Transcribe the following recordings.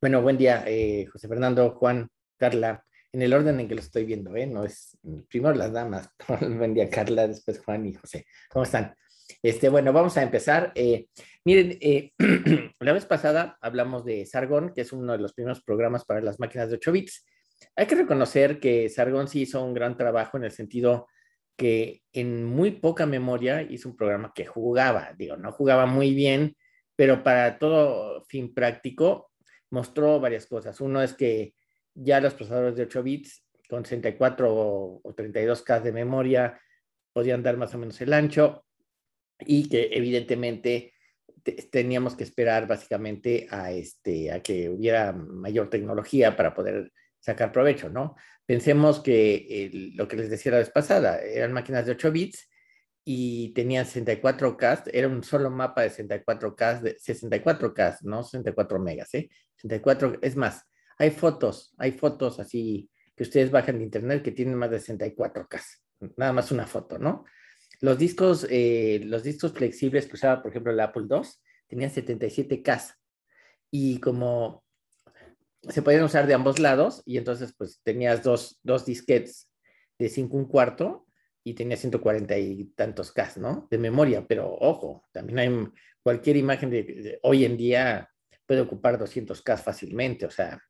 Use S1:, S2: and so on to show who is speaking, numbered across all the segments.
S1: Bueno, buen día, eh, José Fernando, Juan, Carla, en el orden en que lo estoy viendo, ¿eh? No es primero las damas, buen día, Carla, después Juan y José. ¿Cómo están? Este, bueno, vamos a empezar. Eh, miren, eh, la vez pasada hablamos de Sargon, que es uno de los primeros programas para las máquinas de 8 bits. Hay que reconocer que Sargon sí hizo un gran trabajo en el sentido que en muy poca memoria hizo un programa que jugaba, digo, no jugaba muy bien, pero para todo fin práctico mostró varias cosas. Uno es que ya los procesadores de 8 bits con 64 o, 32K de memoria podían dar más o menos el ancho y que evidentemente teníamos que esperar básicamente a, este, a que hubiera mayor tecnología para poder sacar provecho, ¿no? Pensemos que lo que les decía la vez pasada, eran máquinas de 8 bits y tenía 64K, era un solo mapa de 64K, de 64K, no 64 megas, ¿eh? 64, es más, hay fotos, hay fotos así que ustedes bajan de internet que tienen más de 64K, nada más una foto, ¿no? Los discos, eh, los discos flexibles que usaba, por ejemplo, el Apple II, tenían 77K y como se podían usar de ambos lados y entonces pues tenías dos, dos disquetes de 5 un cuarto y tenía 140 y tantos K, ¿no? De memoria, pero ojo, también hay cualquier imagen de, hoy en día puede ocupar 200 K fácilmente, o sea,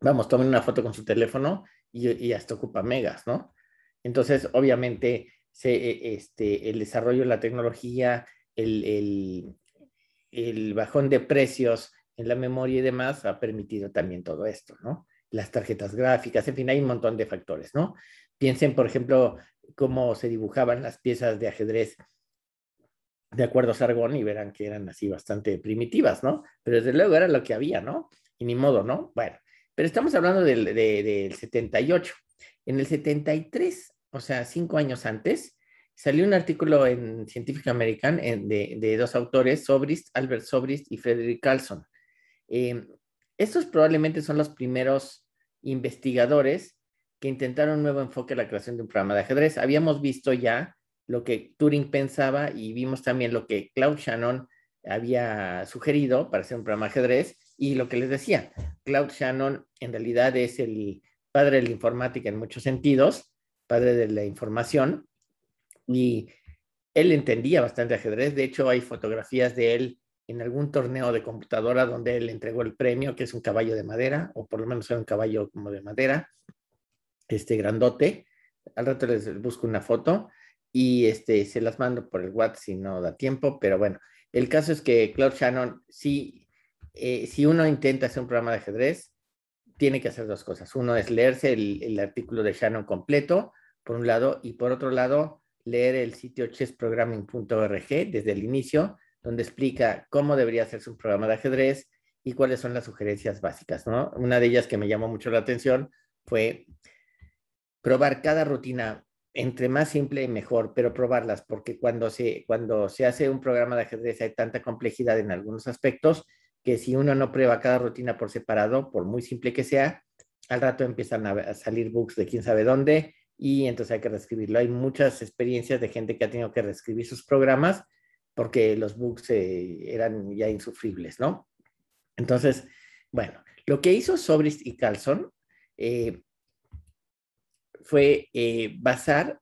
S1: vamos, tomen una foto con su teléfono y, y hasta ocupa megas, ¿no? Entonces, obviamente, se, e, este, el desarrollo de la tecnología, el, el, el bajón de precios en la memoria y demás ha permitido también todo esto, ¿no? Las tarjetas gráficas, en fin, hay un montón de factores, ¿no? Piensen, por ejemplo, cómo se dibujaban las piezas de ajedrez de acuerdo a Sargón y verán que eran así bastante primitivas, ¿no? Pero desde luego era lo que había, ¿no? Y ni modo, ¿no? Bueno, pero estamos hablando del, 78. En el 73, o sea, cinco años antes, salió un artículo en Scientific American de, dos autores, Sobrist, Albert Sobrist y Frederick Carlson. Eh, estos probablemente son los primeros investigadores que intentaron un nuevo enfoque en la creación de un programa de ajedrez. Habíamos visto ya lo que Turing pensaba y vimos también lo que Claude Shannon había sugerido para hacer un programa de ajedrez y lo que les decía, Claude Shannon en realidad es el padre de la informática en muchos sentidos, padre de la información y él entendía bastante ajedrez, de hecho hay fotografías de él en algún torneo de computadora donde él entregó el premio, que es un caballo de madera, o por lo menos era un caballo como de madera este grandote. Al rato les busco una foto y este, se las mando por el WhatsApp si no da tiempo, pero bueno, el caso es que Claude Shannon, si, eh, si uno intenta hacer un programa de ajedrez, tiene que hacer dos cosas. Uno es leerse el, el artículo de Shannon completo, por un lado, y por otro lado, leer el sitio chessprogramming.org desde el inicio, donde explica cómo debería hacerse un programa de ajedrez y cuáles son las sugerencias básicas, ¿no? Una de ellas que me llamó mucho la atención fue probar cada rutina, entre más simple y mejor, pero probarlas, porque cuando se, cuando se hace un programa de ajedrez hay tanta complejidad en algunos aspectos que si uno no prueba cada rutina por separado, por muy simple que sea, al rato empiezan a salir bugs de quién sabe dónde y entonces hay que reescribirlo. Hay muchas experiencias de gente que ha tenido que reescribir sus programas porque los bugs eh, eran ya insufribles, ¿no? Entonces, bueno, lo que hizo Sobrist y Carlson eh, fue eh, basar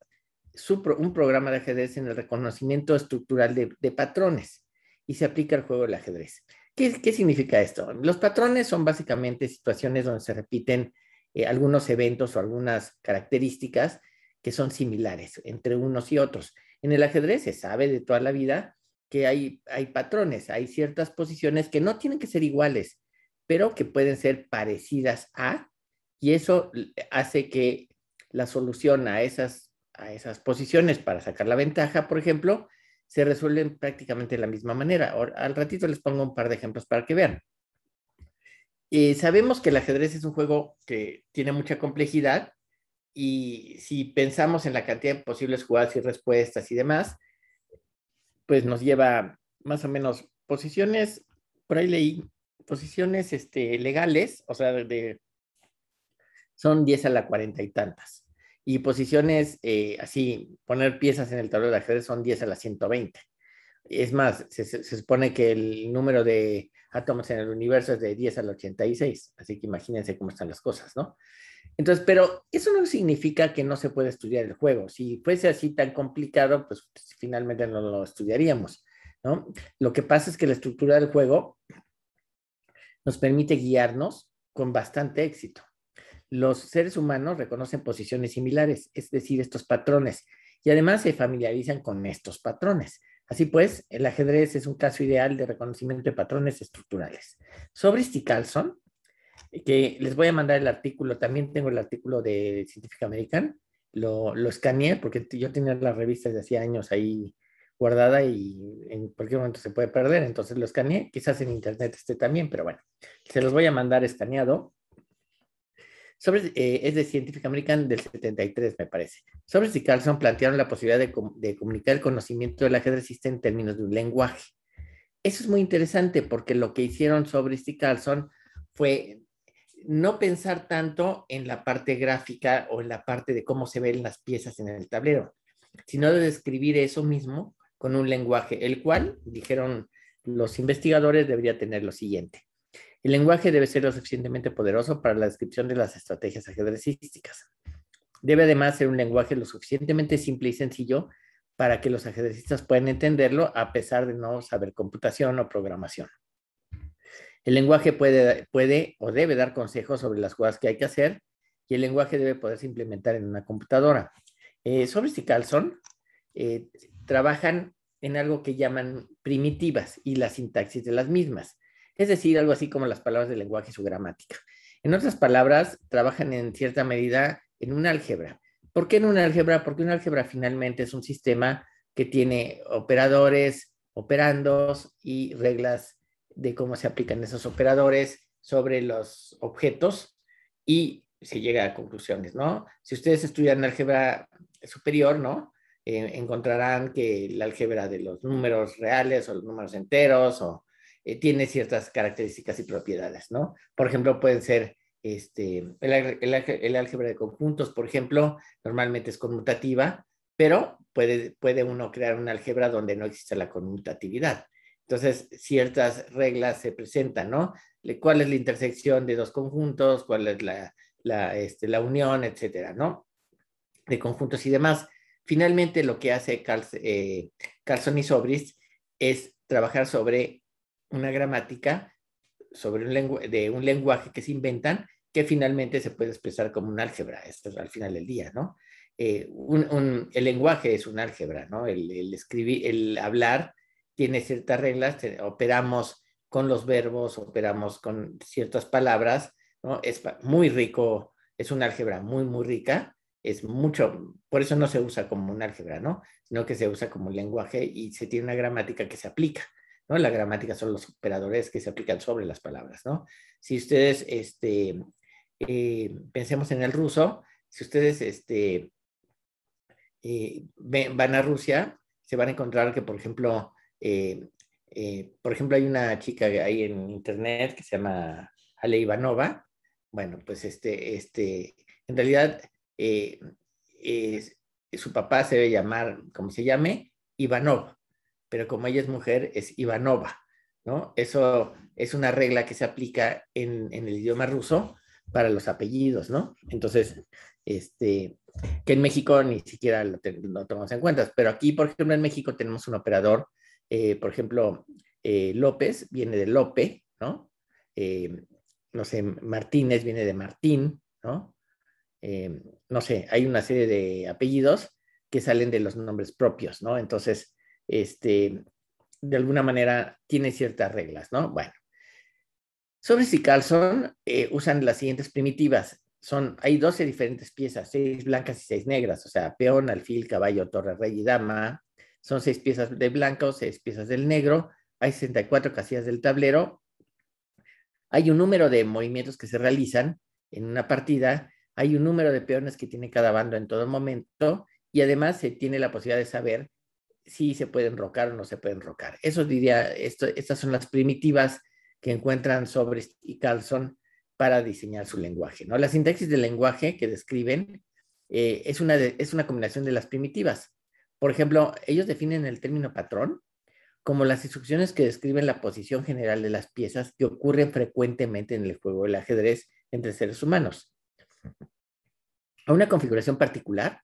S1: un programa de ajedrez en el reconocimiento estructural de, patrones y se aplica al juego del ajedrez. ¿Qué, significa esto? Los patrones son básicamente situaciones donde se repiten eh, algunos eventos o algunas características que son similares entre unos y otros. En el ajedrez se sabe de toda la vida que hay, hay patrones, hay ciertas posiciones que no tienen que ser iguales, pero que pueden ser parecidas a, y eso hace que la solución a esas, a esas posiciones para sacar la ventaja, por ejemplo, se resuelven prácticamente de la misma manera. Al ratito les pongo un par de ejemplos para que vean. sabemos que el ajedrez es un juego que tiene mucha complejidad y si pensamos en la cantidad de posibles jugadas y respuestas y demás, pues nos lleva más o menos posiciones, por ahí leí, posiciones este, legales, o sea, de, son 10 a la cuarenta y tantas. Y posiciones eh, así, poner piezas en el tablero de ajedrez son 10 a la 120. Es más, se, supone que el número de átomos en el universo es de 10 a la 86, así que imagínense cómo están las cosas, ¿no? Entonces, pero eso no significa que no se pueda estudiar el juego. Si fuese así tan complicado, pues, pues finalmente no lo estudiaríamos, ¿no? Lo que pasa es que la estructura del juego nos permite guiarnos con bastante éxito los seres humanos reconocen posiciones similares, es decir, estos patrones, y además se familiarizan con estos patrones. Así pues, el ajedrez es un caso ideal de reconocimiento de patrones estructurales. Sobre este Carlson, que les voy a mandar el artículo, también tengo el artículo de Scientific American, lo, escaneé porque yo tenía la revista de hace años ahí guardada y en cualquier momento se puede perder, entonces lo escaneé, quizás en internet esté también, pero bueno, se los voy a mandar escaneado. Eh, es de Scientific American del 73, me parece. Sobre Carlson plantearon la posibilidad de, comunicar el conocimiento del ajedrez en términos de un lenguaje. Eso es muy interesante porque lo que hicieron sobre Carlson fue no pensar tanto en la parte gráfica o en la parte de cómo se ven las piezas en el tablero, sino de describir eso mismo con un lenguaje, el cual, dijeron los investigadores, debería tener lo siguiente. El lenguaje debe ser lo suficientemente poderoso para la descripción de las estrategias ajedrecísticas. Debe además ser un lenguaje lo suficientemente simple y sencillo para que los ajedrecistas puedan entenderlo a pesar de no saber computación o programación. El lenguaje puede, o debe dar consejos sobre las jugadas que hay que hacer y el lenguaje debe poderse implementar en una computadora. Eh, Sobris Carlson eh, trabajan en algo que llaman primitivas y la sintaxis de las mismas es decir, algo así como las palabras del lenguaje y su gramática. En otras palabras, trabajan en cierta medida en un álgebra. ¿Por qué en un álgebra? Porque un álgebra finalmente es un sistema que tiene operadores, operandos y reglas de cómo se aplican esos operadores sobre los objetos y se llega a conclusiones, ¿no? Si ustedes estudian álgebra superior, ¿no? Eh, encontrarán que la álgebra de los números reales o los números enteros o eh, tiene ciertas características y propiedades, ¿no? Por ejemplo, pueden ser este, el, álgebra de conjuntos, por ejemplo, normalmente es conmutativa, pero puede, puede uno crear un álgebra donde no existe la conmutatividad. Entonces, ciertas reglas se presentan, ¿no? ¿Cuál es la intersección de dos conjuntos? ¿Cuál es la, la, este, la unión, etcétera, ¿no? De conjuntos y demás. Finalmente, lo que hace eh, Carlson y Sobris es trabajar sobre una gramática sobre un de un lenguaje que se inventan que finalmente se puede expresar como un álgebra, esto es al final del día, ¿no? Eh, el lenguaje es un álgebra, ¿no? El, escribir, el hablar tiene ciertas reglas, operamos con los verbos, operamos con ciertas palabras, ¿no? Es muy rico, es un álgebra muy, muy rica, es mucho, por eso no se usa como un álgebra, ¿no? Sino que se usa como un lenguaje y se tiene una gramática que se aplica. ¿no? La gramática son los operadores que se aplican sobre las palabras, ¿no? Si ustedes, este, eh, pensemos en el ruso, si ustedes, este, eh, van a Rusia, se van a encontrar que, por ejemplo, eh, por ejemplo, hay una chica ahí en internet que se llama Ale Ivanova. Bueno, pues este, este, en realidad su papá se debe llamar, como se llame, Ivanov, pero como ella es mujer, es Ivanova, ¿no? Eso es una regla que se aplica en, el idioma ruso para los apellidos, ¿no? Entonces, este, que en México ni siquiera lo, tomamos en cuenta, pero aquí, por ejemplo, en México tenemos un operador, eh, por ejemplo, eh, López viene de Lope, ¿no? Eh, no sé, Martínez viene de Martín, ¿no? no sé, hay una serie de apellidos que salen de los nombres propios, ¿no? Entonces, este, de alguna manera tiene ciertas reglas, ¿no? Bueno, sobre si calzón eh, usan las siguientes primitivas. Son, hay 12 diferentes piezas, seis blancas y seis negras, o sea, peón, alfil, caballo, torre, rey y dama. Son seis piezas de blanco, seis piezas del negro. Hay 64 casillas del tablero. Hay un número de movimientos que se realizan en una partida. Hay un número de peones que tiene cada bando en todo momento. Y además se tiene la posibilidad de saber si se pueden rocar o no se pueden rocar. Eso diría, esto, estas son las primitivas que encuentran Sobres y Carlson para diseñar su lenguaje. ¿no? La sintaxis del lenguaje que describen eh, es, una es una combinación de las primitivas. Por ejemplo, ellos definen el término patrón como las instrucciones que describen la posición general de las piezas que ocurren frecuentemente en el juego del ajedrez entre seres humanos. A una configuración particular,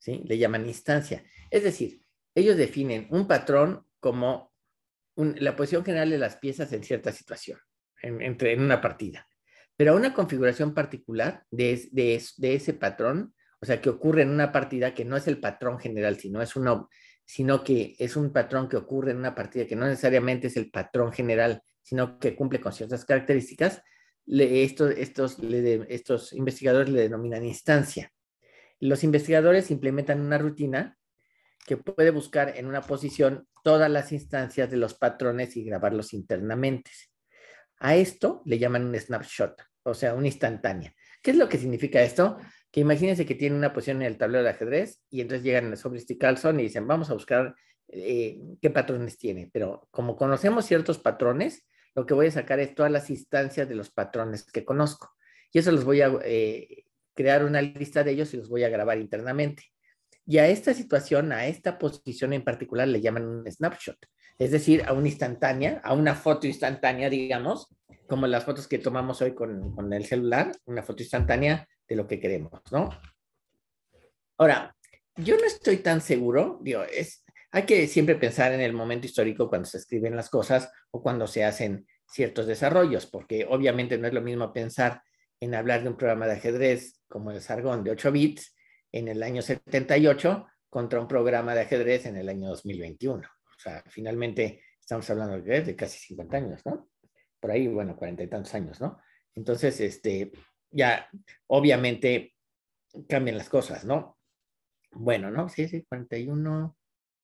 S1: ¿sí? le llaman instancia. Es decir, ellos definen un patrón como la posición general de las piezas en cierta situación, en, entre, en una partida. Pero una configuración particular de, ese patrón, o sea, que ocurre en una partida que no es el patrón general, sino, es uno, sino que es un patrón que ocurre en una partida que no necesariamente es el patrón general, sino que cumple con ciertas características, estos, estos, estos investigadores le denominan instancia. Los investigadores implementan una rutina que puede buscar en una posición todas las instancias de los patrones y grabarlos internamente. A esto le llaman un snapshot, o sea, una instantánea. ¿Qué es lo que significa esto? Que imagínense que tiene una posición en el tablero de ajedrez y entonces llegan a este Carlson y dicen, vamos a buscar eh, qué patrones tiene. Pero como conocemos ciertos patrones, lo que voy a sacar es todas las instancias de los patrones que conozco. Y eso los voy a eh, crear una lista de ellos y los voy a grabar internamente. Y a esta situación, a esta posición en particular, le llaman un snapshot, es decir, a una instantánea, a una foto instantánea, digamos, como las fotos que tomamos hoy con, el celular, una foto instantánea de lo que queremos, ¿no? Ahora, yo no estoy tan seguro, digo, es, hay que siempre pensar en el momento histórico cuando se escriben las cosas o cuando se hacen ciertos desarrollos, porque obviamente no es lo mismo pensar en hablar de un programa de ajedrez como el Sargón de 8 bits en el año 78 contra un programa de ajedrez en el año 2021. O sea, finalmente estamos hablando de casi 50 años, ¿no? Por ahí, bueno, cuarenta y tantos años, ¿no? Entonces, este, ya obviamente cambian las cosas, ¿no? Bueno, ¿no? Sí, sí, 41,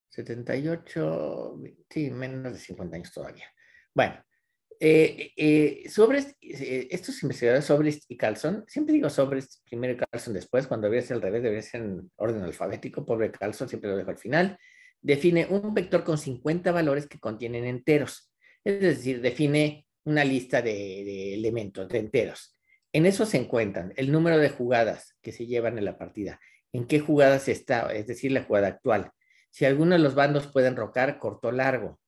S1: 78, sí, menos de 50 años todavía. Bueno, eh, eh, sobre eh, estos investigadores Sobrist y Carlson, siempre digo sobres primero y Carlson después, cuando debería al revés, debería ser en orden alfabético, pobre Carlson, siempre lo dejo al final, define un vector con 50 valores que contienen enteros, es decir, define una lista de, elementos, de enteros. En eso se encuentran el número de jugadas que se llevan en la partida, en qué jugadas está, es decir, la jugada actual. Si alguno de los bandos puede rocar corto largo,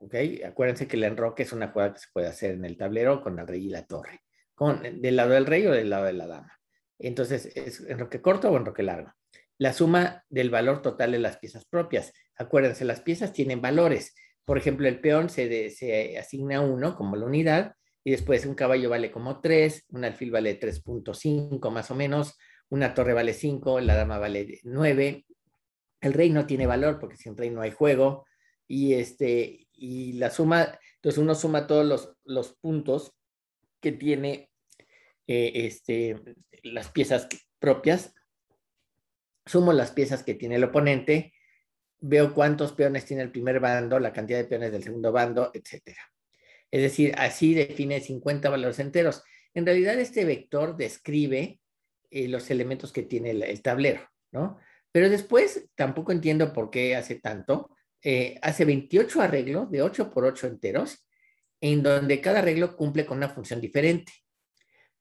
S1: ¿ok? Acuérdense que el enroque es una jugada que se puede hacer en el tablero con el rey y la torre, con, eh, del lado del rey o del lado de la dama. Entonces, ¿es enroque corto o enroque largo? La suma del valor total de las piezas propias. Acuérdense, las piezas tienen valores. Por ejemplo, el peón se, se asigna uno como la unidad y después un caballo vale como tres, un alfil vale 3.5 más o menos, una torre vale 5, la dama vale 9. El rey no tiene valor porque sin rey no hay juego y este y la suma, entonces uno suma todos los, puntos que tiene eh, este, las piezas propias, sumo las piezas que tiene el oponente, veo cuántos peones tiene el primer bando, la cantidad de peones del segundo bando, etcétera. Es decir, así define 50 valores enteros. En realidad este vector describe eh, los elementos que tiene el, el, tablero, ¿no? Pero después tampoco entiendo por qué hace tanto, eh, hace 28 arreglos de 8 por 8 enteros, en donde cada arreglo cumple con una función diferente.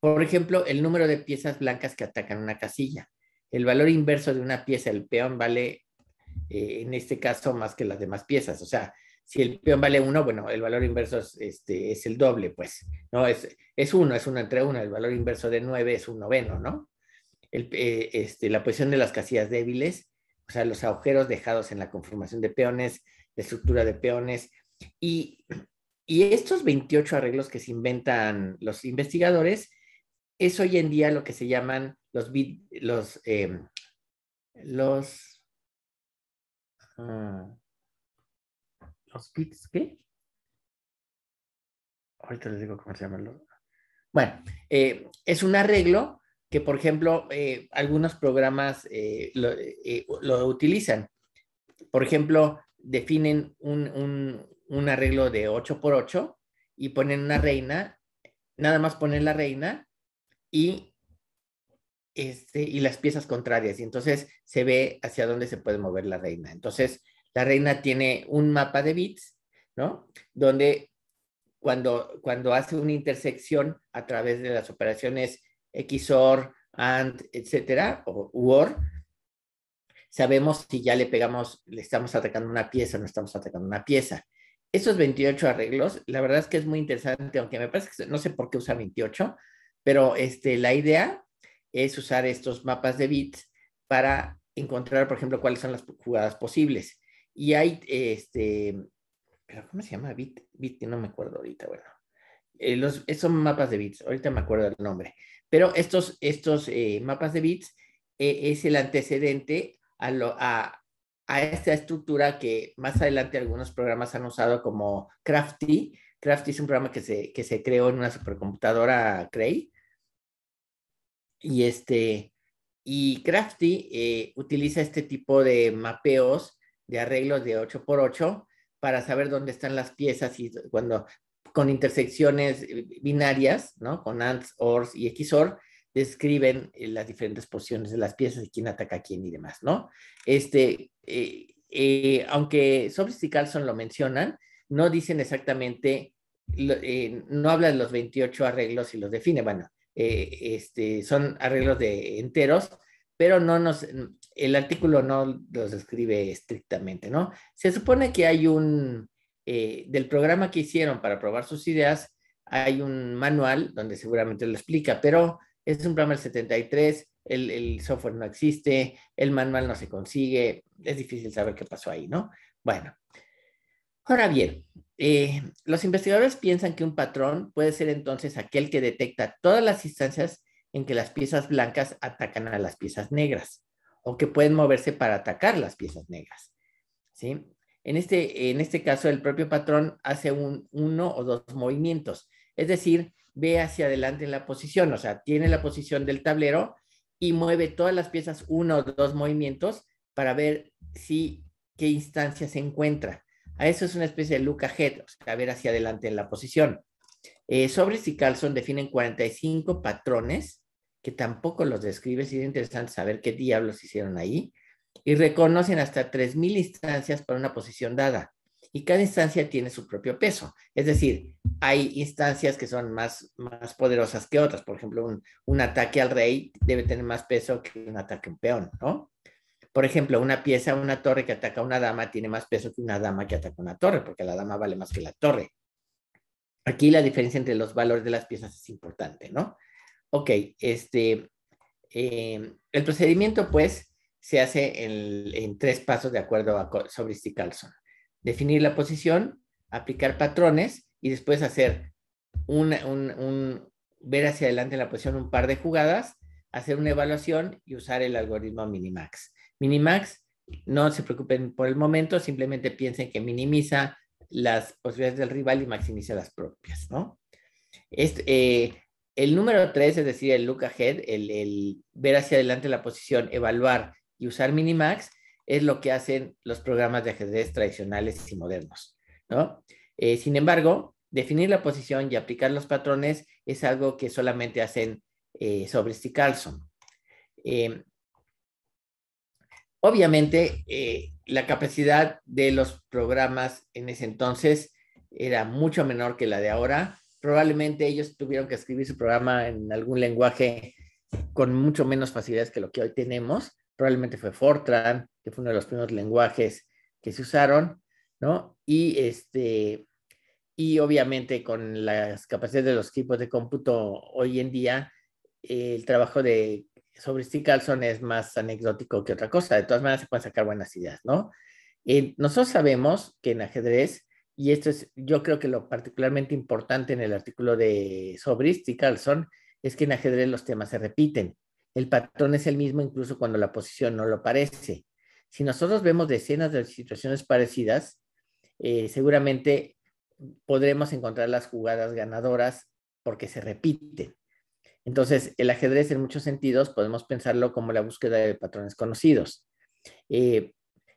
S1: Por ejemplo, el número de piezas blancas que atacan una casilla. El valor inverso de una pieza, el peón, vale eh, en este caso más que las demás piezas. O sea, si el peón vale 1, bueno, el valor inverso este, es, el doble, pues. No, es, es uno, es uno entre 1, El valor inverso de 9 es un noveno, ¿no? Eh, este, la posición de las casillas débiles o sea, los agujeros dejados en la conformación de peones, la estructura de peones. Y, estos 28 arreglos que se inventan los investigadores es hoy en día lo que se llaman los, los, em, los,
S2: ah, los bits, ¿qué?
S1: Ahorita les digo cómo se llaman Bueno, eh, es un arreglo que por ejemplo, eh, algunos programas eh, eh, lo, utilizan. Por ejemplo, definen un, arreglo de 8x8 y ponen una reina, nada más ponen la reina y, este, y las piezas contrarias. Y entonces se ve hacia dónde se puede mover la reina. Entonces, la reina tiene un mapa de bits, ¿no? Donde cuando, cuando hace una intersección a través de las operaciones XOR, AND, etcétera, o OR, sabemos si ya le pegamos, le estamos atacando una pieza o no estamos atacando una pieza. Esos 28 arreglos, la verdad es que es muy interesante, aunque me parece que no sé por qué usa 28, pero este, la idea es usar estos mapas de bits para encontrar, por ejemplo, cuáles son las jugadas posibles. Y hay, este, ¿cómo se llama? Bit, bit, no me acuerdo ahorita, bueno. Eh, eh, son mapas de bits, ahorita me acuerdo el nombre, pero estos, estos eh, mapas de bits eh, es el antecedente a, a, esta estructura que más adelante algunos programas han usado como Crafty. Crafty es un programa que se, creó en una supercomputadora Cray. Y, este, y Crafty utiliza este tipo de mapeos de arreglos de 8x8 para saber dónde están las piezas y cuando con intersecciones eh, binarias, ¿no? Con ANDs, ORs y XOR, describen eh, las diferentes posiciones de las piezas y quién ataca a quién y demás, ¿no? Este, eh, aunque Sobris y Carlson lo mencionan, no dicen exactamente, no hablan de los 28 arreglos y los define, bueno, este, son arreglos de enteros, pero no nos, el artículo no los describe estrictamente, ¿no? Se supone que hay un, eh, del programa que hicieron para probar sus ideas, hay un manual donde seguramente lo explica, pero es un programa del 73, el, software no existe, el manual no se consigue, es difícil saber qué pasó ahí, ¿no? Bueno, ahora bien, eh, los investigadores piensan que un patrón puede ser entonces aquel que detecta todas las instancias en que las piezas blancas atacan a las piezas negras o que pueden moverse para atacar las piezas negras. ¿sí? En este, en este caso, el propio patrón hace un, uno o dos movimientos, es decir, ve hacia adelante en la posición, o sea, tiene la posición del tablero y mueve todas las piezas uno o dos movimientos para ver si qué instancia se encuentra. A eso es una especie de look ahead, o sea, ver hacia adelante en la posición. Sobre eh, Sobres Carlson definen 45 patrones, que tampoco los describe, si interesante saber qué diablos hicieron ahí, y reconocen hasta 3.000 instancias para una posición dada. Y cada instancia tiene su propio peso. Es decir, hay instancias que son más, más poderosas que otras. Por ejemplo, un, ataque al rey debe tener más peso que un ataque a un peón, ¿no? Por ejemplo, una pieza, una torre que ataca a una dama tiene más peso que una dama que ataca a una torre, porque la dama vale más que la torre. Aquí la diferencia entre los valores de las piezas es importante, ¿no? Ok, este, eh, el procedimiento, pues, se hace en, tres pasos de acuerdo a este Carlson. Definir la posición, aplicar patrones y después hacer un, ver hacia adelante la posición un par de jugadas, hacer una evaluación y usar el algoritmo Minimax. Minimax, no se preocupen por el momento, simplemente piensen que minimiza las posibilidades del rival y maximiza las propias, ¿no? Este, eh, el número tres, es decir, el look ahead, el, el ver hacia adelante la posición, evaluar y usar Minimax es lo que hacen los programas de ajedrez tradicionales y modernos, eh, sin embargo, definir la posición y aplicar los patrones es algo que solamente hacen eh, sobre em, obviamente, eh, la capacidad de los programas en ese entonces era mucho menor que la de ahora. Probablemente ellos tuvieron que escribir su programa en algún lenguaje con mucho menos facilidades que lo que hoy tenemos probablemente fue Fortran, que fue uno de los primeros lenguajes que se usaron, ¿no? Y este, y obviamente con las capacidades de los equipos de cómputo hoy en día, el trabajo de sobre Carlson es más anecdótico que otra cosa. De todas maneras, se pueden sacar buenas ideas, ¿no? Eh, nosotros sabemos que en ajedrez, y esto es, yo creo que lo particularmente importante en el artículo de Sobrist Carlson, es que en ajedrez los temas se repiten el patrón es el mismo incluso cuando la posición no lo parece. Si nosotros vemos decenas de situaciones parecidas, eh, seguramente podremos encontrar las jugadas ganadoras porque se repiten. Entonces, el ajedrez en muchos sentidos podemos pensarlo como la búsqueda de patrones conocidos. Eh,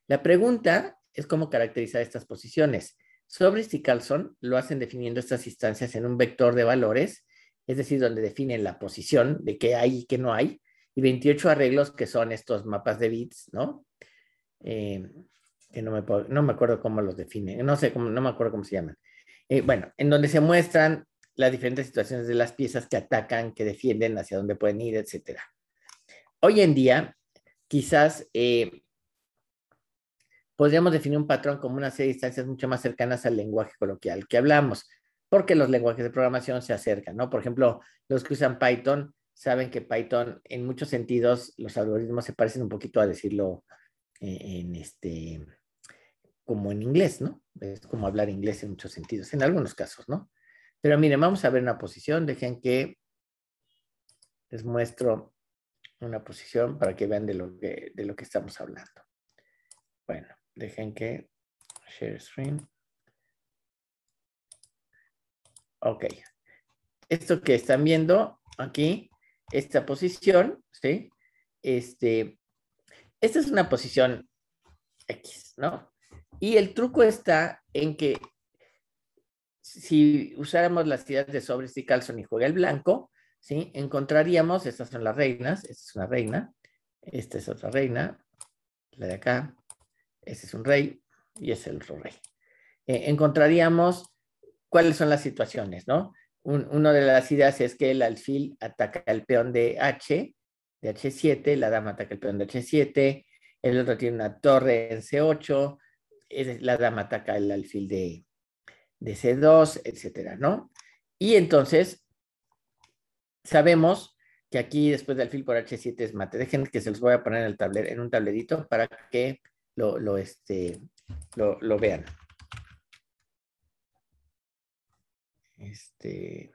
S1: la pregunta es cómo caracterizar estas posiciones. Sobre y Carlson lo hacen definiendo estas instancias en un vector de valores es decir, donde definen la posición de qué hay y qué no hay, y 28 arreglos que son estos mapas de bits, ¿no? Eh, que no me, no me acuerdo cómo los definen, no sé, no me acuerdo cómo se llaman. Eh, bueno, en donde se muestran las diferentes situaciones de las piezas que atacan, que defienden, hacia dónde pueden ir, etc. Hoy en día, quizás eh, podríamos definir un patrón como una serie de distancias mucho más cercanas al lenguaje coloquial que hablamos porque los lenguajes de programación se acercan, ¿no? Por ejemplo, los que usan Python saben que Python, en muchos sentidos, los algoritmos se parecen un poquito a decirlo e-, en, este, como en inglés, ¿no? Es como hablar inglés en muchos sentidos, en algunos casos, ¿no? Pero miren, vamos a ver una posición, dejen que les muestro una posición para que vean de lo que, de lo que estamos hablando. Bueno, dejen que share screen. Ok. Esto que están viendo aquí, esta posición, ¿sí? Este, esta es una posición X, ¿no? Y el truco está en que si usáramos las tiras de sobres y Calzón y juega el blanco, ¿sí? Encontraríamos, estas son las reinas, esta es una reina, esta es otra reina, la de acá, este es un rey y es el otro rey. Eh, encontraríamos cuáles son las situaciones, ¿no? una de las ideas es que el alfil ataca el peón de H, de H7, la dama ataca el peón de H7, el otro tiene una torre en C8, la dama ataca el alfil de, de C2, etcétera, ¿no? Y entonces, sabemos que aquí después del alfil por H7 es mate. Dejen que se los voy a poner en, el tablero, en un tablerito para que lo, lo, este, lo vean.
S2: Este.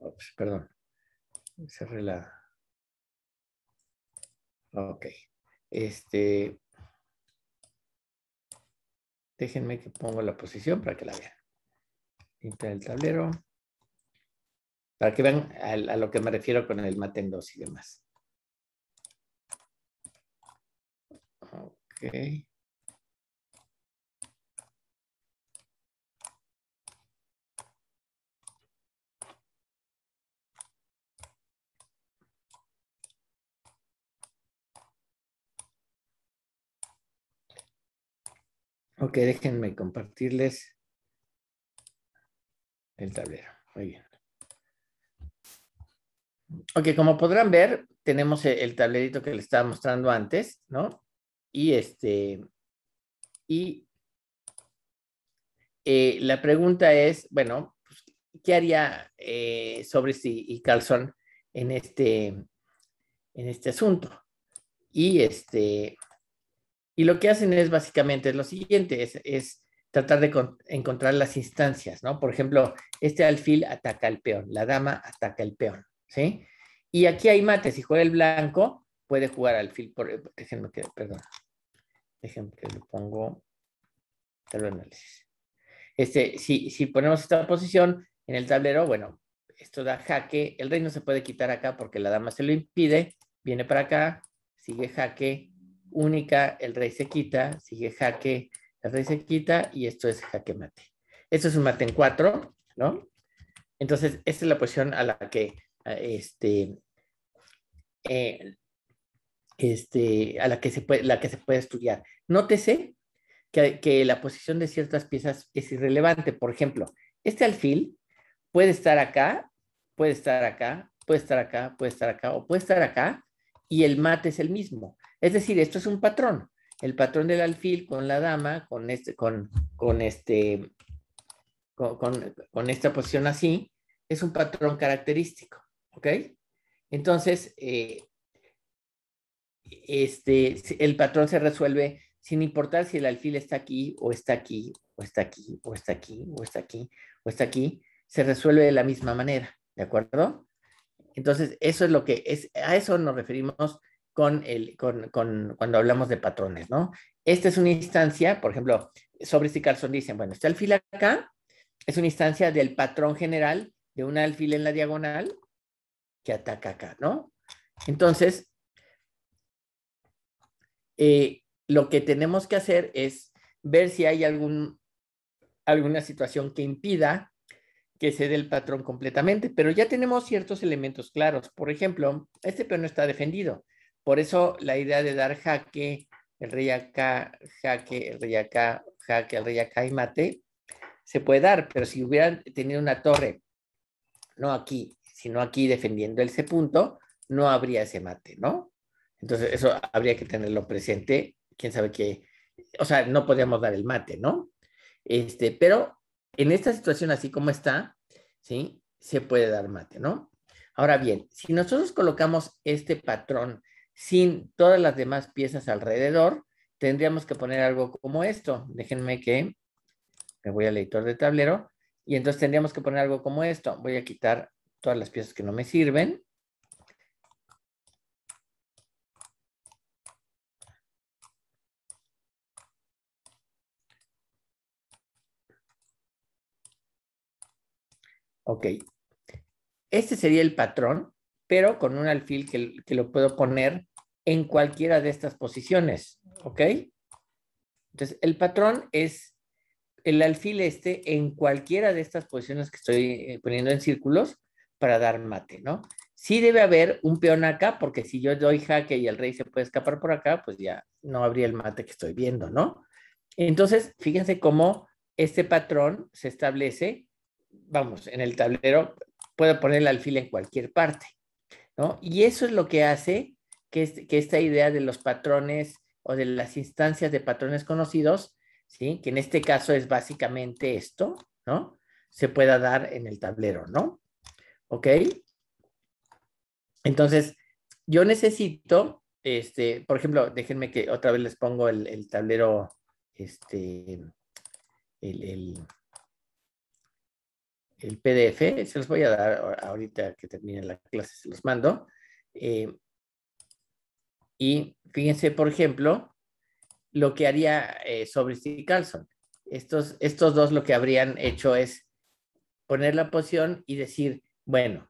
S2: Oh, pues, perdón. Cerré la.
S1: Ok. Este. Déjenme que pongo la posición para que la vean. Pinta el tablero. Para que vean a, lo que me refiero con el Maten 2 y demás. Ok. Ok, déjenme compartirles el tablero. Muy bien. Ok, como podrán ver, tenemos e-, el tablerito que les estaba mostrando antes, ¿no? Y este, y eh, la pregunta es, bueno, pues, ¿qué haría eh, sobre si y Carlson en este, en este asunto? Y este, y lo que hacen es básicamente lo siguiente, es, tratar de encontrar las instancias, ¿no? Por ejemplo, este alfil ataca al peón, la dama ataca al peón, ¿sí? Y aquí hay mate, si juega el blanco, puede jugar alfil por... Déjenme que, perdón, lo pongo... análisis. Este, si, si ponemos esta posición en el tablero, bueno, esto da jaque, el rey no se puede quitar acá porque la dama se lo impide, viene para acá, sigue jaque, única, el rey se quita, sigue jaque, el rey se quita y esto es jaque mate. Esto es un mate en cuatro, ¿no? Entonces, esta es la posición a la que, este, eh, este, a la que se puede, la que se puede estudiar. Nótese que, que la posición de ciertas piezas es irrelevante. Por ejemplo, este alfil puede estar acá, puede estar acá, puede estar acá, puede estar acá o puede estar acá y el mate es el mismo. Es decir, esto es un patrón. El patrón del alfil con la dama, con este, con, este, con, esta posición así, es un patrón característico, ¿ok? Entonces, eh, este, el patrón se resuelve sin importar si el alfil está aquí o está aquí o está aquí o está aquí o está aquí o está aquí, se resuelve de la misma manera, ¿de acuerdo? Entonces, eso es lo que es, a eso nos referimos cuando hablamos de patrones, ¿no? Esta es una instancia, por ejemplo, sobre este Carlson dicen, bueno, este alfil acá es una instancia del patrón general de un alfil en la diagonal que ataca acá, ¿no? Entonces, eh, lo que tenemos que hacer es ver si hay algún, alguna situación que impida que se dé el patrón completamente, pero ya tenemos ciertos elementos claros. Por ejemplo, este peón no está defendido. Por eso la idea de dar jaque, el rey acá, jaque, el rey acá, jaque, el rey acá y mate, se puede dar, pero si hubieran tenido una torre, no aquí, sino aquí defendiendo ese punto, no habría ese mate, ¿no? Entonces eso habría que tenerlo presente, quién sabe qué, o sea, no podríamos dar el mate, ¿no? Este, pero en esta situación así como está, ¿sí? Se puede dar mate, ¿no? Ahora bien, si nosotros colocamos este patrón sin todas las demás piezas alrededor, tendríamos que poner algo como esto. Déjenme que me voy al editor de tablero y entonces tendríamos que poner algo como esto. Voy a quitar todas las piezas que no me sirven. Ok. Este sería el patrón, pero con un alfil que, que lo puedo poner en cualquiera de estas posiciones, ¿ok? Entonces, el patrón es el alfil este en cualquiera de estas posiciones que estoy eh, poniendo en círculos para dar mate, ¿no? Sí debe haber un peón acá, porque si yo doy jaque y el rey se puede escapar por acá, pues ya no habría el mate que estoy viendo, ¿no? Entonces, fíjense cómo este patrón se establece, vamos, en el tablero, puedo poner el alfil en cualquier parte, ¿no? Y eso es lo que hace que, esta idea de los patrones o de las instancias de patrones conocidos, ¿sí? que en este caso es básicamente esto, ¿no? Se pueda dar en el tablero, ¿no? ¿Ok? Entonces, yo necesito, este, por ejemplo, déjenme que otra vez les pongo el, el tablero, este, el, el, PDF, se los voy a dar ahorita que termine la clase, se los mando. Eh, y fíjense, por ejemplo, lo que haría eh, sobre Steve Carlson. Estos, dos lo que habrían hecho es poner la posición y decir, bueno,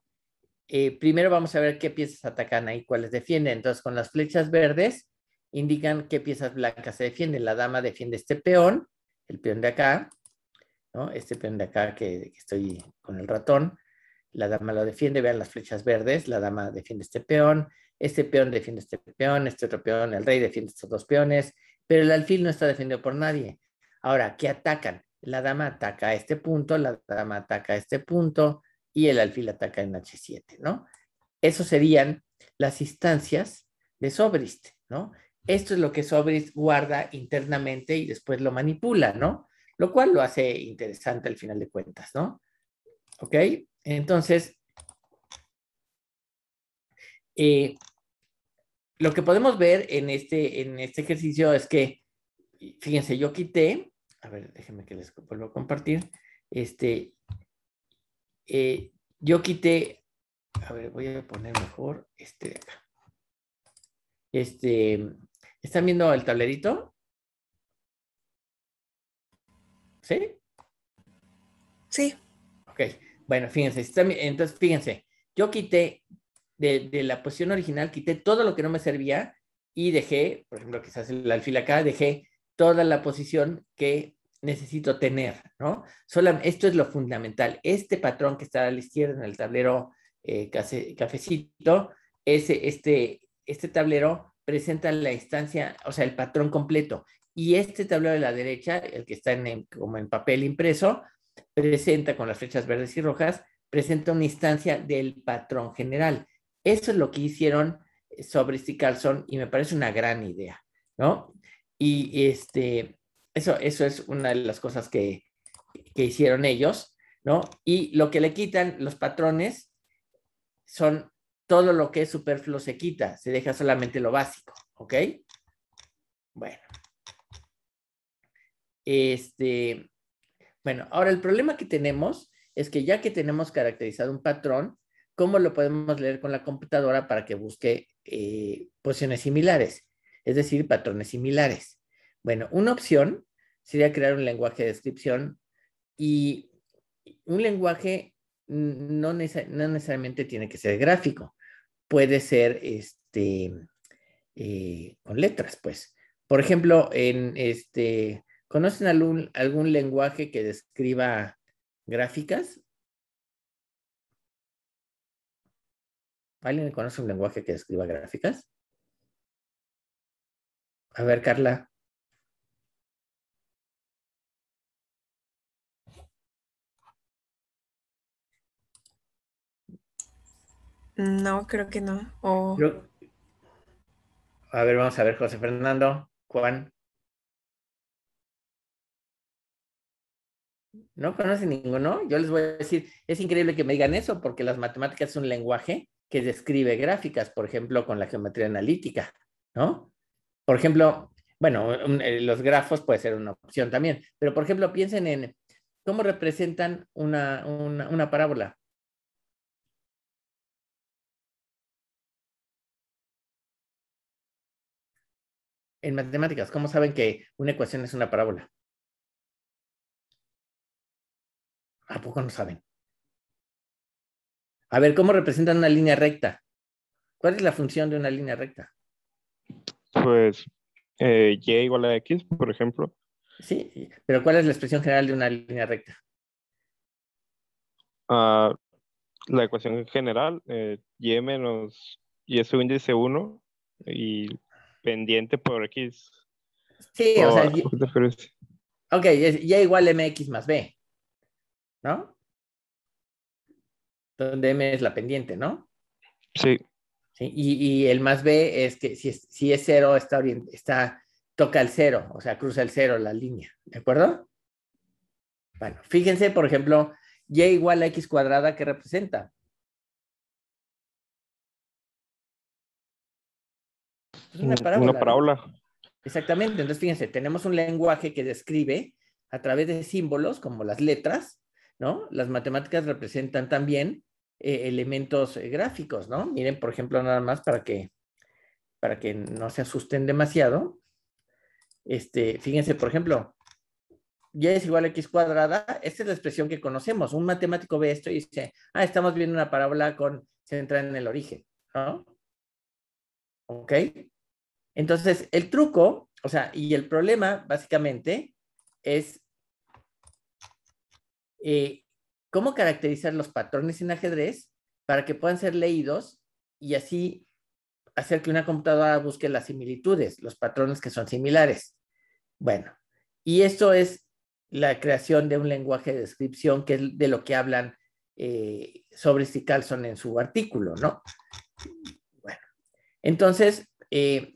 S1: eh, primero vamos a ver qué piezas atacan ahí, cuáles defienden. Entonces, con las flechas verdes indican qué piezas blancas se defienden. La dama defiende este peón, el peón de acá, ¿no? Este peón de acá que, que estoy con el ratón. La dama lo defiende, vean las flechas verdes, la dama defiende este peón, este peón defiende este peón, este otro peón, el rey defiende estos dos peones, pero el alfil no está defendido por nadie. Ahora, ¿qué atacan? La dama ataca a este punto, la dama ataca a este punto y el alfil ataca en H7, ¿no? Esas serían las instancias de Sobrist, ¿no? Esto es lo que Sobrist guarda internamente y después lo manipula, ¿no? Lo cual lo hace interesante al final de cuentas, ¿no? ¿Ok? Entonces, eh, lo que podemos ver en este, en este ejercicio es que, fíjense, yo quité, a ver, déjenme que les vuelva a compartir, este, eh, yo quité, a ver, voy a poner mejor este de acá. Este, ¿están viendo el tablerito? ¿Sí? Sí. Ok, bueno, fíjense, entonces fíjense, yo quité de, la posición original, quité todo lo que no me servía y dejé, por ejemplo, quizás el alfil acá, dejé toda la posición que necesito tener, ¿no? Solo, esto es lo fundamental. Este patrón que está a la izquierda en el tablero eh, cafecito, ese, este, este tablero presenta la instancia, o sea, el patrón completo. Y este tablero de la derecha, el que está como en papel impreso, presenta con las flechas verdes y rojas, presenta una instancia del patrón general. Eso es lo que hicieron sobre este Carlson y me parece una gran idea, ¿no? Y este, eso, eso es una de las cosas que, que hicieron ellos, ¿no? Y lo que le quitan los patrones son todo lo que es superfluo se quita, se deja solamente lo básico, ¿ok? Bueno. Este, bueno, ahora el problema que tenemos es que ya que tenemos caracterizado un patrón, cómo lo podemos leer con la computadora para que busque eh, posiciones similares, es decir, patrones similares. Bueno, una opción sería crear un lenguaje de descripción y un lenguaje no, necesariamente tiene que ser gráfico, puede ser este, eh, con letras, pues. Por ejemplo, en este, ¿conocen algún lenguaje que describa gráficas? ¿Alguien conoce un lenguaje que
S2: escriba gráficas? A ver, Carla. No, creo que no.
S1: A ver, vamos a ver, José Fernando, Juan. ¿No conocen ninguno? Yo les voy a decir, es increíble que me digan eso porque las matemáticas es un lenguaje que describe gráficas, por ejemplo, con la geometría analítica, ¿no? Por ejemplo, bueno, eh, los grafos puede ser una opción también, pero por ejemplo, piensen en cómo representan una,
S2: una parábola. En matemáticas, ¿cómo saben que una ecuación es una parábola? ¿A poco no saben?
S1: A ver, ¿cómo representan una línea recta? ¿Cuál es la función de una línea recta? Pues eh, y igual a x, por ejemplo. Sí, pero ¿cuál es la expresión general de una línea recta? Ah, la ecuación general, eh, y menos y es un índice 1 y pendiente por x. Sí, o, sea, y, ok, y igual a mx más b, ¿no? donde M es la pendiente, ¿no? Sí. Y, el más B es que si es, si cero, está, toca el cero, o sea, cruza el cero la línea, ¿de acuerdo? Bueno, fíjense, por ejemplo, y igual
S2: a x cuadrada, ¿qué representa?
S1: Es una parábola. Exactamente, entonces fíjense, tenemos un lenguaje que describe a través de símbolos como las letras, ¿no? Las matemáticas representan también eh, elementos eh, gráficos, ¿no? Miren, por ejemplo, nada más para que, para que no se asusten demasiado. Este, fíjense, por ejemplo, y es igual a x cuadrada, esta es la expresión que conocemos. Un matemático ve esto y dice, ah, estamos viendo una parábola con centrada en el origen, ¿no? ¿Ok? Entonces, el truco, o sea, y el problema básicamente es eh, cómo caracterizar los patrones en ajedrez para que puedan ser leídos y así hacer que una computadora busque las similitudes, los patrones que son similares. Bueno, y esto es la creación de un lenguaje de descripción que es de lo que hablan eh, sobre si Carlson en su artículo, ¿no? Bueno, entonces eh,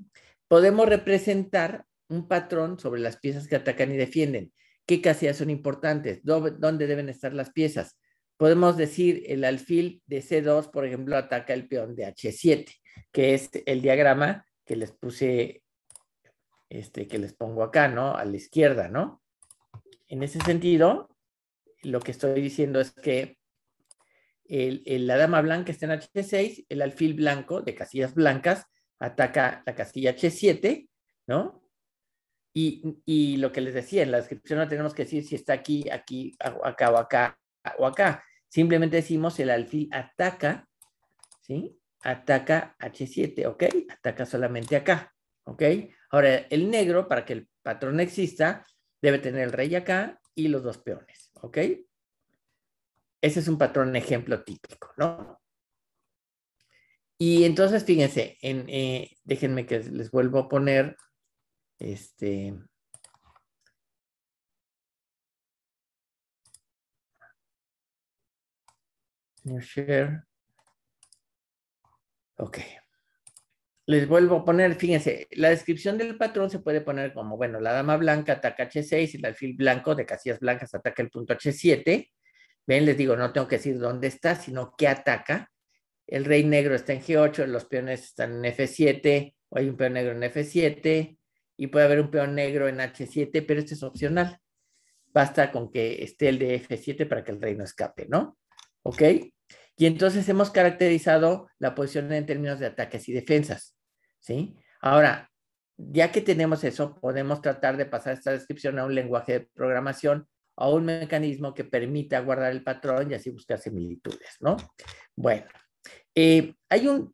S1: podemos representar un patrón sobre las piezas que atacan y defienden qué casillas son importantes, dónde deben estar las piezas. Podemos decir el alfil de C2, por ejemplo, ataca el peón de H7, que es el diagrama que les puse, este, que les pongo acá, ¿no? A la izquierda, ¿no? En ese sentido, lo que estoy diciendo es que la dama blanca está en H6, el alfil blanco de casillas blancas ataca la casilla H7, ¿no? Y, lo que les decía, en la descripción no tenemos que decir si está aquí, aquí, acá o acá o acá. Simplemente decimos el alfil ataca, ¿sí? Ataca H7, ¿ok? Ataca solamente acá, ¿ok? Ahora, el negro, para que el patrón exista, debe tener el rey acá y los dos peones, ¿ok? Ese es un patrón ejemplo típico, ¿no? Y entonces, fíjense, en, eh, déjenme que les vuelvo a poner este. share. Ok. Les vuelvo a poner, fíjense, la descripción del patrón se puede poner como, bueno, la dama blanca ataca H6 y el alfil blanco de casillas blancas ataca el punto H7. Ven, les digo, no tengo que decir dónde está, sino qué ataca. El rey negro está en G8, los peones están en F7, hay un peón negro en F7, y puede haber un peón negro en H7, pero este es opcional. Basta con que esté el de F7 para que el rey no escape, ¿no? ¿Ok? Y entonces hemos caracterizado la posición en términos de ataques y defensas, ¿sí? Ahora, ya que tenemos eso, podemos tratar de pasar esta descripción a un lenguaje de programación a un mecanismo que permita guardar el patrón y así buscar similitudes, ¿no? Bueno, eh, hay un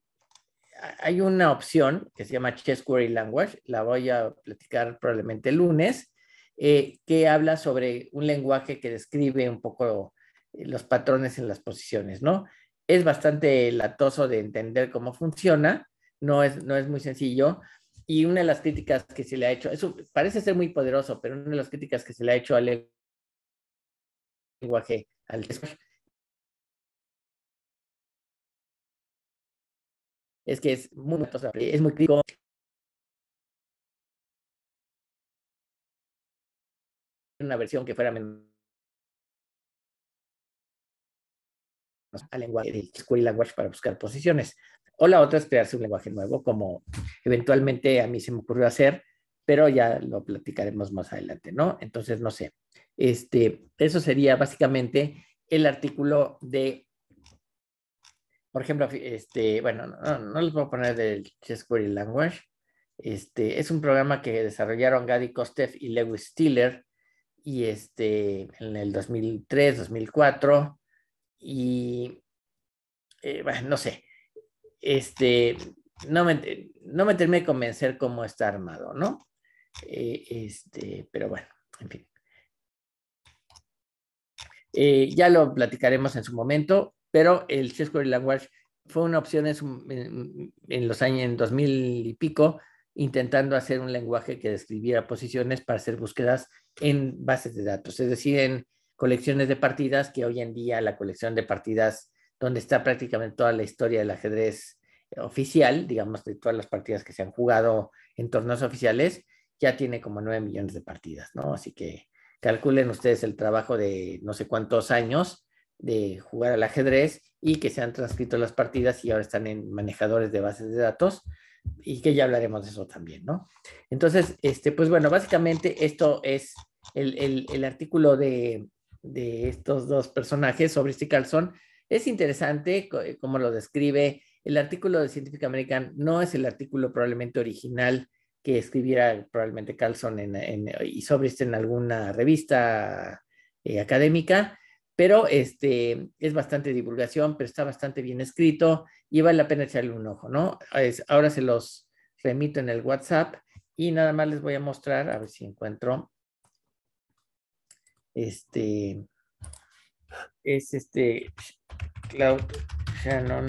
S1: hay una opción que se llama Chess Query Language, la voy a platicar probablemente el lunes, eh, que habla sobre un lenguaje que describe un poco eh, los patrones en las posiciones, ¿no? Es bastante latoso de entender cómo funciona, no es, no es muy sencillo. Y una de las críticas que se le ha hecho, eso parece ser muy poderoso, pero una de las críticas que se le ha hecho al lenguaje, al
S2: es que es muy, es muy crítico. Una versión que fuera menos
S1: a lenguaje del query language para buscar posiciones. O la otra es crearse un lenguaje nuevo, como eventualmente a mí se me ocurrió hacer, pero ya lo platicaremos más adelante, ¿no? Entonces, no sé. Este, eso sería básicamente el artículo de por ejemplo, este, bueno, no, no les voy a poner del Chess Query Language. Este, es un programa que desarrollaron Gadi Kostev y Lewis Stiller y este, en el 2003, 2004 y eh, bueno, no sé, este, no me, no me terminé de convencer cómo está armado, ¿no? Eh, este, pero bueno, en fin. Eh, ya lo platicaremos en su momento pero el Query Language fue una opción en, los años en 2000 y pico, intentando hacer un lenguaje que describiera posiciones para hacer búsquedas en bases de datos, es decir, en colecciones de partidas, que hoy en día la colección de partidas, donde está prácticamente toda la historia del ajedrez oficial, digamos, de todas las partidas que se han jugado en torneos oficiales, ya tiene como 9 millones de partidas, ¿no? Así que calculen ustedes el trabajo de no sé cuántos años de jugar al ajedrez y que se han transcrito las partidas y ahora están en manejadores de bases de datos y que ya hablaremos de eso también, ¿no? Entonces, este, pues bueno, básicamente esto es el, artículo de, estos dos personajes sobre este Carlson Es interesante eh, cómo lo describe. El artículo de Scientific American no es el artículo probablemente original que escribiera probablemente Carlson y sobre en alguna revista eh, académica, pero este, es bastante divulgación, pero está bastante bien escrito y vale la pena echarle un ojo, ¿no? ahora se los remito en el WhatsApp y nada más les voy a mostrar, a ver si encuentro. Este es este
S2: Cloud Shannon.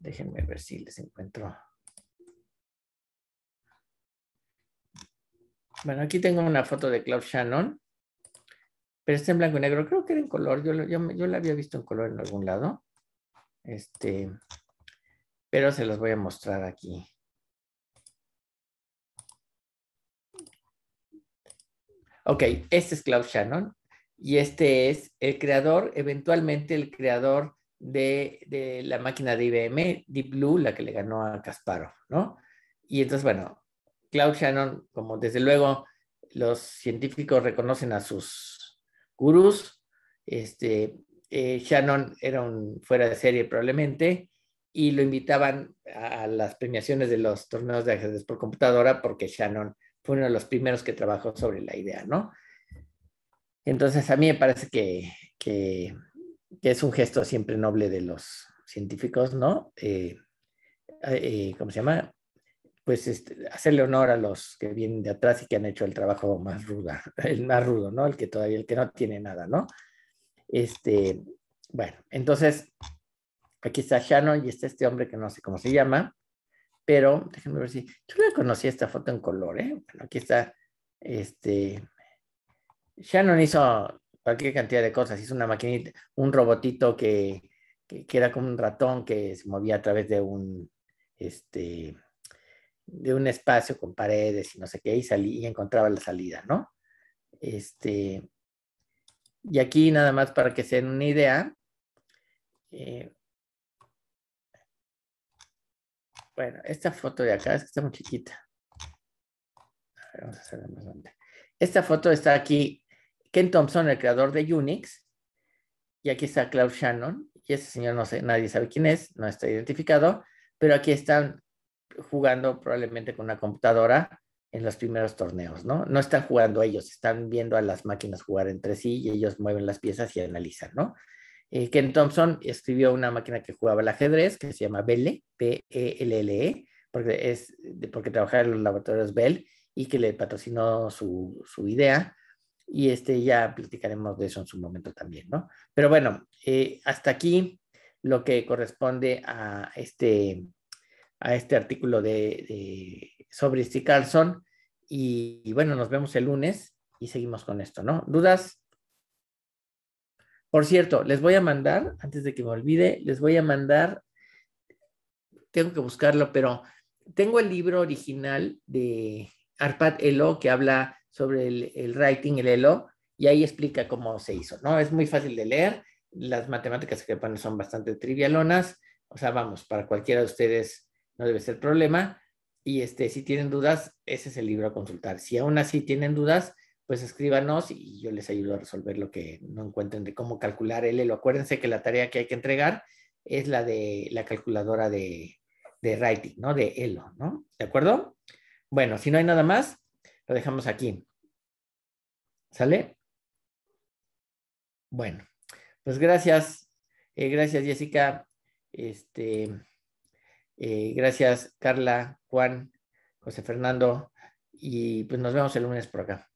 S2: Déjenme ver si les
S1: encuentro. Bueno, aquí tengo una foto de Cloud Shannon pero está en blanco y negro. Creo que era en color, yo, yo, yo la había visto en color en algún lado. Este, pero se los voy a mostrar aquí. Ok, este es Claude Shannon y este es el creador, eventualmente el creador de, la máquina de IBM, Deep Blue, la que le ganó a Kasparov, ¿no? Y entonces, bueno, Claude Shannon, como desde luego los científicos reconocen a sus gurús. Este, eh, Shannon era un fuera de serie probablemente y lo invitaban a, las premiaciones de los torneos de ajedrez por computadora porque Shannon fue uno de los primeros que trabajó sobre la idea, ¿no? Entonces a mí me parece que, que, es un gesto siempre noble de los científicos, ¿no? Eh, eh ¿Cómo se llama? pues este, hacerle honor a los que vienen de atrás y que han hecho el trabajo más rudo, el más rudo, ¿no? El que todavía, el que no tiene nada, ¿no? Este, bueno, entonces, aquí está Shannon y está este hombre que no sé cómo se llama, pero déjenme ver si, yo le conocí esta foto en color, ¿eh? Bueno, aquí está, este, Shannon hizo cualquier cantidad de cosas, hizo una maquinita, un robotito que, que, que era como un ratón que se movía a través de un, este, de un espacio con paredes y no sé qué, y, salí, y encontraba la salida, ¿no? Este, y aquí nada más para que se den una idea, eh, bueno, esta foto de acá es que está muy chiquita. A ver, vamos a hacerla más grande. Esta foto está aquí, Ken Thompson, el creador de Unix, y aquí está Claude Shannon, y ese señor no sé, nadie sabe quién es, no está identificado, pero aquí están jugando probablemente con una computadora en los primeros torneos, ¿no? No están jugando ellos, están viendo a las máquinas jugar entre sí y ellos mueven las piezas y analizan, ¿no? Eh, Ken Thompson escribió una máquina que jugaba al ajedrez que se llama Belle, B-E-L-L-E, e, porque, es, porque trabajaba en los laboratorios Bell y que le patrocinó su, su idea. Y este, ya platicaremos de eso en su momento también, ¿no? Pero bueno, eh, hasta aquí lo que corresponde a este a este artículo de, sobre Steve Carlson. Y, bueno, nos vemos el lunes y seguimos con esto, ¿no? ¿Dudas? Por cierto, les voy a mandar, antes de que me olvide, les voy a mandar, tengo que buscarlo, pero tengo el libro original de Arpad Elo que habla sobre el, el writing, el Elo, y ahí explica cómo se hizo, ¿no? Es muy fácil de leer, las matemáticas que ponen son bastante trivialonas, o sea, vamos, para cualquiera de ustedes no debe ser problema. Y este, si tienen dudas, ese es el libro a consultar. Si aún así tienen dudas, pues escríbanos y yo les ayudo a resolver lo que no encuentren de cómo calcular el ELO. Acuérdense que la tarea que hay que entregar es la de la calculadora de, writing, ¿no? De ELO, ¿no? ¿De acuerdo? Bueno, si no hay nada más, lo dejamos aquí. ¿Sale? Bueno, pues gracias. Eh, gracias, Jessica. Este. Eh, gracias, Carla, Juan, José Fernando, y pues nos vemos el lunes
S2: por acá.